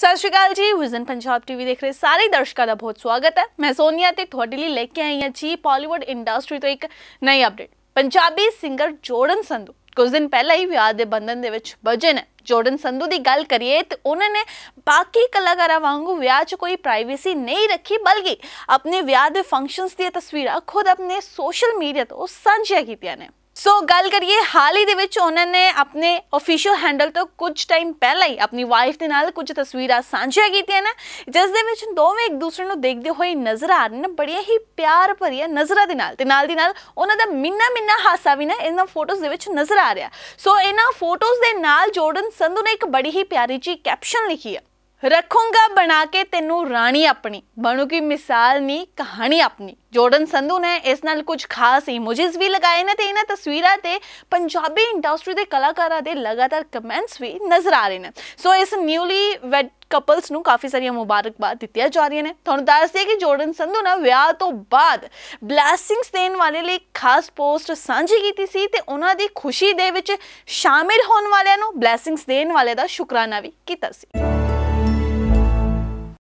ਸਤਿ ਸ਼੍ਰੀ ਅਕਾਲ ਜੀ vision Punjab TV ਦੇਖ ਰਹੇ ਸਾਰੇ ਦਰਸ਼ਕਾਂ ਦਾ ਬਹੁਤ ਸਵਾਗਤ ਹੈ ਮੈਂ ਸੋਨੀਆ ਤੇ ਤੁਹਾਡੇ ਲਈ ਲੈ ਕੇ ਆਈ ਹਾਂ ਜੀ ਪਾਲੀਵੁੱਡ ਇੰਡਸਟਰੀ ਤੋਂ ਇੱਕ ਨਈ update Punjabi singer Jordan Sandhu ਕੁਝ ਦਿਨ ਪਹਿਲਾਂ ਹੀ ਵਿਆਹ ਦੇ ਬੰਧਨ ਦੇ ਵਿੱਚ ਵਜੇ ਨੇ ਜੋਰਡਨ ਸੰਧੂ ਦੀ ਗੱਲ ਕਰੀਏ ਤੇ ਉਹਨਾਂ ਨੇ ਬਾਕੀ ਕਲਾਕਾਰਾਂ ਵਾਂਗੂ ਵਿਆਹ 'ਚ ਕੋਈ ਪ੍ਰਾਈਵੇਸੀ ਨਹੀਂ ਰੱਖੀ ਬਲਕਿ ਆਪਣੇ ਵਿਆਹ ਦੇ ਫੰਕਸ਼ਨਸ ਦੀਆਂ ਤਸਵੀਰਾਂ ਖੁਦ ਆਪਣੇ ਸੋਸ਼ਲ ਮੀਡੀਆ ਤੋਂ ਸਾਂਝੀਆਂ ਕੀਤੀਆਂ ਨੇ ਸੋ ਗੱਲ ਕਰੀਏ ਹਾਲ ਹੀ ਦੇ ਵਿੱਚ ਉਹਨਾਂ ਨੇ ਆਪਣੇ ਅਫੀਸ਼ੀਅਲ ਹੈਂਡਲ ਤੋਂ ਕੁਝ ਟਾਈਮ ਪਹਿਲਾਂ ਹੀ ਆਪਣੀ ਵਾਈਫ ਦੇ ਨਾਲ ਕੁਝ ਤਸਵੀਰਾਂ ਸਾਂਝੀਆਂ ਕੀਤੀਆਂ ਨਾ ਜਿਸ ਦੇ ਵਿੱਚ ਦੋਵੇਂ ਇੱਕ ਦੂਸਰੇ ਨੂੰ ਦੇਖਦੇ ਹੋਏ ਨਜ਼ਰ ਆ ਰਹੇ ਨੇ ਬੜੀਆਂ ਹੀ ਪਿਆਰ ਭਰੀਆਂ ਨਜ਼ਰਾਂ ਦੇ ਨਾਲ ਤੇ ਨਾਲ ਦੀ ਨਾਲ ਉਹਨਾਂ ਦਾ ਮਿੰਨਾ ਮਿੰਨਾ ਹਾਸਾ ਵੀ ਨਾ ਇਹਨਾਂ ਫੋਟੋਜ਼ ਦੇ ਵਿੱਚ ਨਜ਼ਰ ਆ ਰਿਹਾ ਸੋ ਇਹਨਾਂ ਫੋਟੋਜ਼ ਦੇ ਨਾਲ ਜੋਰਡਨ ਸੰਧੂ ਨੇ ਇੱਕ ਬੜੀ ਹੀ ਪਿਆਰੀ ਜੀ ਕੈਪਸ਼ਨ ਲਿਖੀ ਹੈ ਰੱਖੂੰਗਾ ਬਣਾ ਕੇ ਤੈਨੂੰ ਰਾਣੀ ਆਪਣੀ ਬਣੂਗੀ ਮਿਸਾਲ ਨਹੀਂ ਕਹਾਣੀ ਆਪਣੀ ਜੋਰਡਨ ਸੰਧੂ ਨੇ ਇਸ ਨਾਲ ਕੁਝ ਖਾਸ ਇਮੋਜੀਜ਼ ਵੀ ਲਗਾਏ ਨੇ ਤੇ ਇਹਨਾਂ ਤਸਵੀਰਾਂ ਤੇ ਪੰਜਾਬੀ ਇੰਡਸਟਰੀ ਦੇ ਕਲਾਕਾਰਾਂ ਦੇ ਲਗਾਤਾਰ ਕਮੈਂਟਸ ਵੀ ਨਜ਼ਰ ਆ ਰਹੇ ਨੇ ਸੋ ਇਸ ਨਿਊਲੀ ਵੈਡ ਕਪਲਸ ਨੂੰ ਕਾਫੀ ਸਾਰੀਆਂ ਮੁਬਾਰਕਬਾਦ ਦਿੱਤੀਆਂ ਜਾ ਰਹੀਆਂ ਨੇ ਤੁਹਾਨੂੰ ਦੱਸ ਦਈਏ ਕਿ ਜੋਰਡਨ ਸੰਧੂ ਨੇ ਵਿਆਹ ਤੋਂ ਬਾਅਦ ਬਲੇਸਿੰਗਸ ਦੇਣ ਵਾਲੇ ਲਈ ਖਾਸ ਪੋਸਟ ਸਾਂਝੀ ਕੀਤੀ ਸੀ ਤੇ ਉਹਨਾਂ ਦੀ ਖੁਸ਼ੀ ਦੇ ਵਿੱਚ ਸ਼ਾਮਿਲ ਹੋਣ ਵਾਲਿਆਂ ਨੂੰ ਬਲੇਸਿੰਗਸ ਦੇਣ ਵਾਲੇ ਦਾ ਸ਼ੁਕਰਾਨਾ ਵੀ ਕੀਤਾ ਸੀ